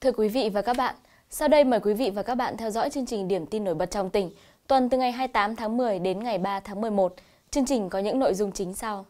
Thưa quý vị và các bạn, sau đây mời quý vị và các bạn theo dõi chương trình Điểm tin nổi bật trong tỉnh tuần từ ngày 28 tháng 10 đến ngày 3 tháng 11. Chương trình có những nội dung chính sau.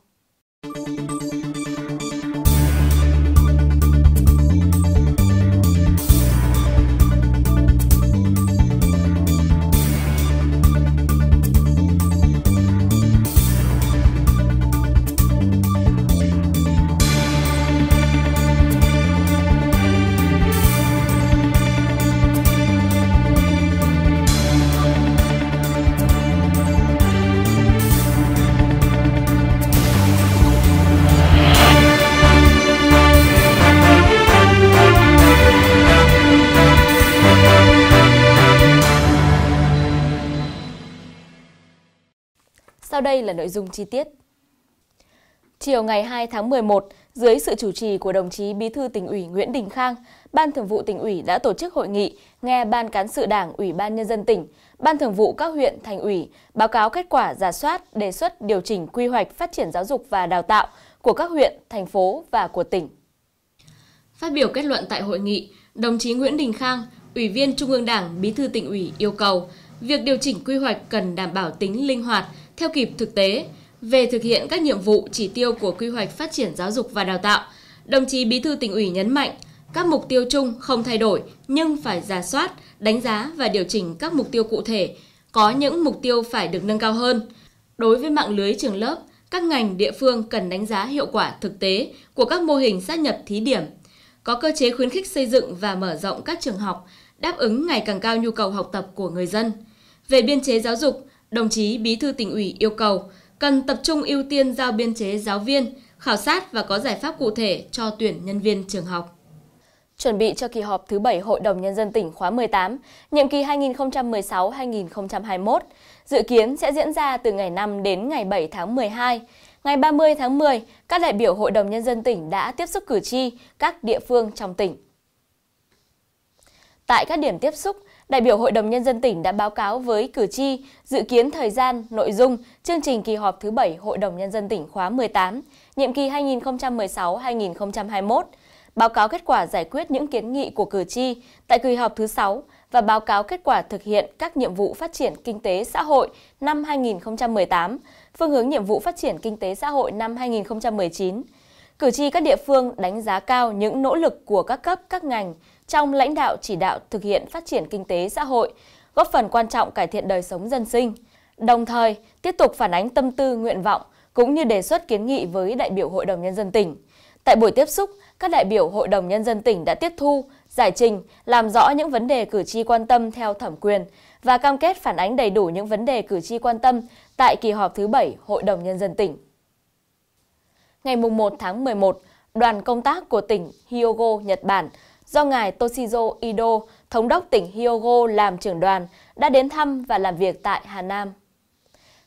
Sau đây là nội dung chi tiết. Chiều ngày 2 tháng 11, dưới sự chủ trì của đồng chí Bí thư tỉnh ủy Nguyễn Đình Khang, Ban Thường vụ tỉnh ủy đã tổ chức hội nghị nghe Ban cán sự Đảng, Ủy ban nhân dân tỉnh, Ban Thường vụ các huyện, thành ủy báo cáo kết quả giả soát, đề xuất điều chỉnh quy hoạch phát triển giáo dục và đào tạo của các huyện, thành phố và của tỉnh. Phát biểu kết luận tại hội nghị, đồng chí Nguyễn Đình Khang, Ủy viên Trung ương Đảng, Bí thư tỉnh ủy yêu cầu việc điều chỉnh quy hoạch cần đảm bảo tính linh hoạt, theo kịp thực tế về thực hiện các nhiệm vụ chỉ tiêu của quy hoạch phát triển giáo dục và đào tạo. Đồng chí Bí thư tỉnh ủy nhấn mạnh, các mục tiêu chung không thay đổi nhưng phải giả soát, đánh giá và điều chỉnh các mục tiêu cụ thể, có những mục tiêu phải được nâng cao hơn. Đối với mạng lưới trường lớp, các ngành địa phương cần đánh giá hiệu quả thực tế của các mô hình sát nhập thí điểm, có cơ chế khuyến khích xây dựng và mở rộng các trường học đáp ứng ngày càng cao nhu cầu học tập của người dân. Về biên chế giáo dục, Đồng chí Bí thư tỉnh ủy yêu cầu cần tập trung ưu tiên giao biên chế giáo viên, khảo sát và có giải pháp cụ thể cho tuyển nhân viên trường học. Chuẩn bị cho kỳ họp thứ 7 Hội đồng Nhân dân tỉnh khóa 18, nhiệm kỳ 2016-2021, dự kiến sẽ diễn ra từ ngày 5 đến ngày 7 tháng 12. Ngày 30 tháng 10, các đại biểu Hội đồng Nhân dân tỉnh đã tiếp xúc cử tri các địa phương trong tỉnh. Tại các điểm tiếp xúc, đại biểu Hội đồng Nhân dân tỉnh đã báo cáo với cử tri dự kiến thời gian, nội dung, chương trình kỳ họp thứ 7 Hội đồng Nhân dân tỉnh khóa 18, nhiệm kỳ 2016-2021, báo cáo kết quả giải quyết những kiến nghị của cử tri tại kỳ họp thứ 6 và báo cáo kết quả thực hiện các nhiệm vụ phát triển kinh tế xã hội năm 2018, phương hướng nhiệm vụ phát triển kinh tế xã hội năm 2019. Cử tri các địa phương đánh giá cao những nỗ lực của các cấp, các ngành, trong lãnh đạo chỉ đạo thực hiện phát triển kinh tế xã hội, góp phần quan trọng cải thiện đời sống dân sinh. Đồng thời, tiếp tục phản ánh tâm tư, nguyện vọng cũng như đề xuất kiến nghị với đại biểu Hội đồng nhân dân tỉnh. Tại buổi tiếp xúc, các đại biểu Hội đồng nhân dân tỉnh đã tiếp thu, giải trình, làm rõ những vấn đề cử tri quan tâm theo thẩm quyền và cam kết phản ánh đầy đủ những vấn đề cử tri quan tâm tại kỳ họp thứ 7 Hội đồng nhân dân tỉnh. Ngày 1 tháng 11, đoàn công tác của tỉnh Hyogo, Nhật Bản do ngài Toshizo Ido, thống đốc tỉnh Hyogo làm trưởng đoàn, đã đến thăm và làm việc tại Hà Nam.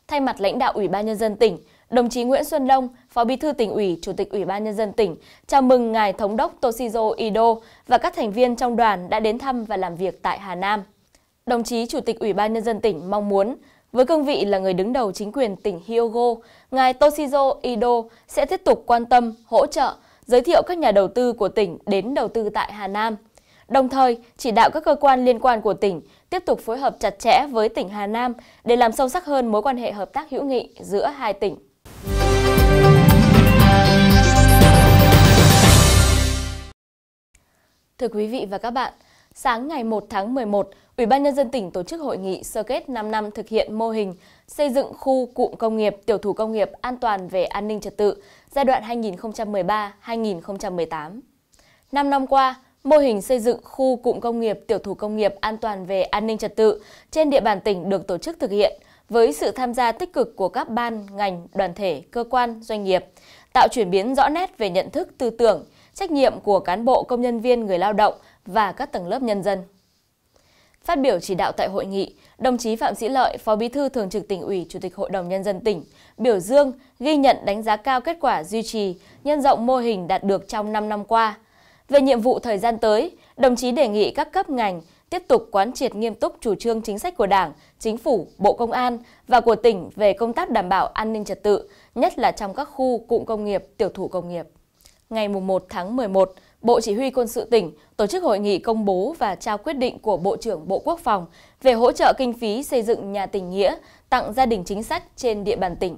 Thay mặt lãnh đạo Ủy ban Nhân dân tỉnh, đồng chí Nguyễn Xuân Đông, Phó Bí thư tỉnh ủy, Chủ tịch Ủy ban Nhân dân tỉnh, chào mừng Ngài Thống đốc Toshizo Ido và các thành viên trong đoàn đã đến thăm và làm việc tại Hà Nam. Đồng chí Chủ tịch Ủy ban Nhân dân tỉnh mong muốn, với cương vị là người đứng đầu chính quyền tỉnh Hyogo, Ngài Toshizo Ido sẽ tiếp tục quan tâm, hỗ trợ, giới thiệu các nhà đầu tư của tỉnh đến đầu tư tại Hà Nam. Đồng thời, chỉ đạo các cơ quan liên quan của tỉnh tiếp tục phối hợp chặt chẽ với tỉnh Hà Nam để làm sâu sắc hơn mối quan hệ hợp tác hữu nghị giữa hai tỉnh. Thưa quý vị và các bạn, Sáng ngày 1 tháng 11, Ủy ban Nhân dân tỉnh tổ chức hội nghị sơ kết 5 năm thực hiện mô hình xây dựng khu cụm công nghiệp, tiểu thủ công nghiệp an toàn về an ninh trật tự giai đoạn 2013-2018. 5 năm qua, mô hình xây dựng khu cụm công nghiệp, tiểu thủ công nghiệp an toàn về an ninh trật tự trên địa bàn tỉnh được tổ chức thực hiện với sự tham gia tích cực của các ban, ngành, đoàn thể, cơ quan, doanh nghiệp, tạo chuyển biến rõ nét về nhận thức, tư tưởng, trách nhiệm của cán bộ công nhân viên người lao động và các tầng lớp nhân dân. Phát biểu chỉ đạo tại hội nghị, đồng chí Phạm Sĩ Lợi, Phó Bí thư Thường trực tỉnh ủy, Chủ tịch Hội đồng Nhân dân tỉnh, biểu dương, ghi nhận đánh giá cao kết quả duy trì, nhân rộng mô hình đạt được trong 5 năm qua. Về nhiệm vụ thời gian tới, đồng chí đề nghị các cấp ngành tiếp tục quán triệt nghiêm túc chủ trương chính sách của Đảng, Chính phủ, Bộ Công an và của tỉnh về công tác đảm bảo an ninh trật tự, nhất là trong các khu cụm công nghiệp, tiểu thủ công nghiệp ngày 1 tháng 11, Bộ Chỉ huy Quân sự tỉnh tổ chức hội nghị công bố và trao quyết định của Bộ trưởng Bộ Quốc phòng về hỗ trợ kinh phí xây dựng nhà tình nghĩa tặng gia đình chính sách trên địa bàn tỉnh.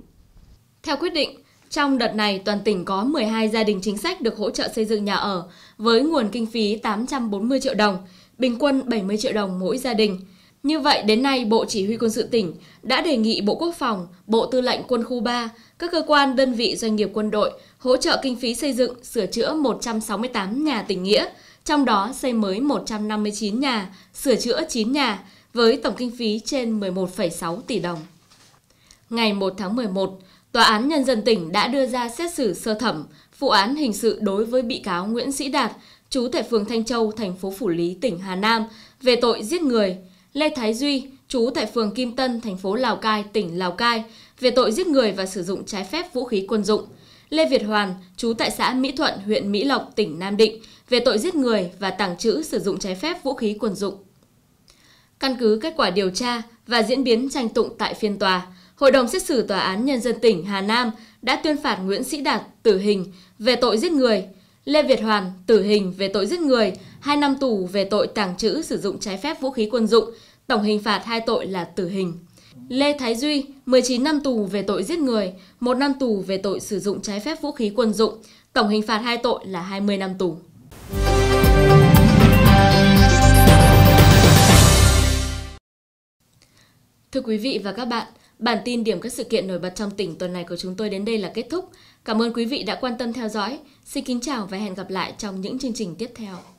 Theo quyết định, trong đợt này, toàn tỉnh có 12 gia đình chính sách được hỗ trợ xây dựng nhà ở với nguồn kinh phí 840 triệu đồng, bình quân 70 triệu đồng mỗi gia đình – như vậy, đến nay, Bộ Chỉ huy Quân sự tỉnh đã đề nghị Bộ Quốc phòng, Bộ Tư lệnh Quân khu 3, các cơ quan, đơn vị, doanh nghiệp quân đội hỗ trợ kinh phí xây dựng, sửa chữa 168 nhà tình nghĩa, trong đó xây mới 159 nhà, sửa chữa 9 nhà, với tổng kinh phí trên 11,6 tỷ đồng. Ngày 1 tháng 11, Tòa án Nhân dân tỉnh đã đưa ra xét xử sơ thẩm vụ án hình sự đối với bị cáo Nguyễn Sĩ Đạt, chú tại phường Thanh Châu, thành phố Phủ Lý, tỉnh Hà Nam, về tội giết người – Lê Thái Duy, trú tại phường Kim Tân, thành phố Lào Cai, tỉnh Lào Cai, về tội giết người và sử dụng trái phép vũ khí quân dụng. Lê Việt Hoàn, trú tại xã Mỹ Thuận, huyện Mỹ Lộc, tỉnh Nam Định, về tội giết người và tàng trữ sử dụng trái phép vũ khí quân dụng. Căn cứ kết quả điều tra và diễn biến tranh tụng tại phiên tòa, Hội đồng xét xử Tòa án Nhân dân tỉnh Hà Nam đã tuyên phạt Nguyễn Sĩ Đạt tử hình về tội giết người, Lê Việt Hoàn tử hình về tội giết người 2 năm tù về tội tàng trữ sử dụng trái phép vũ khí quân dụng, tổng hình phạt hai tội là tử hình. Lê Thái Duy, 19 năm tù về tội giết người, 1 năm tù về tội sử dụng trái phép vũ khí quân dụng, tổng hình phạt hai tội là 20 năm tù. Thưa quý vị và các bạn, bản tin điểm các sự kiện nổi bật trong tỉnh tuần này của chúng tôi đến đây là kết thúc. Cảm ơn quý vị đã quan tâm theo dõi. Xin kính chào và hẹn gặp lại trong những chương trình tiếp theo.